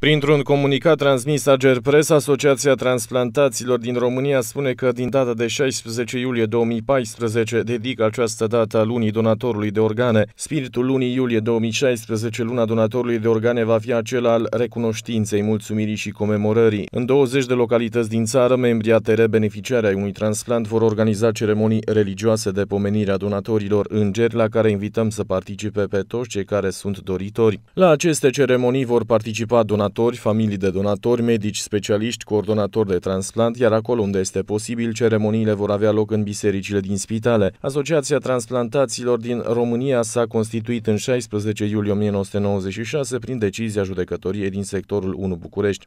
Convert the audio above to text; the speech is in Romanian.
Printr-un comunicat transmis Ager Press, Asociația Transplantaților din România spune că din data de 16 iulie 2014 dedică această dată a lunii donatorului de organe. Spiritul lunii iulie 2016, luna donatorului de organe, va fi acela al recunoștinței, mulțumirii și comemorării. În 20 de localități din țară, membrii ATR beneficiari ai unui transplant vor organiza ceremonii religioase de pomenire a donatorilor îngeri la care invităm să participe pe toți cei care sunt doritori. La aceste ceremonii vor participa donatorii donatori, familii de donatori, medici, specialiști, coordonatori de transplant, iar acolo unde este posibil, ceremoniile vor avea loc în bisericile din spitale. Asociația Transplantaților din România s-a constituit în 16 iulie 1996 prin decizia judecătoriei din sectorul 1 București.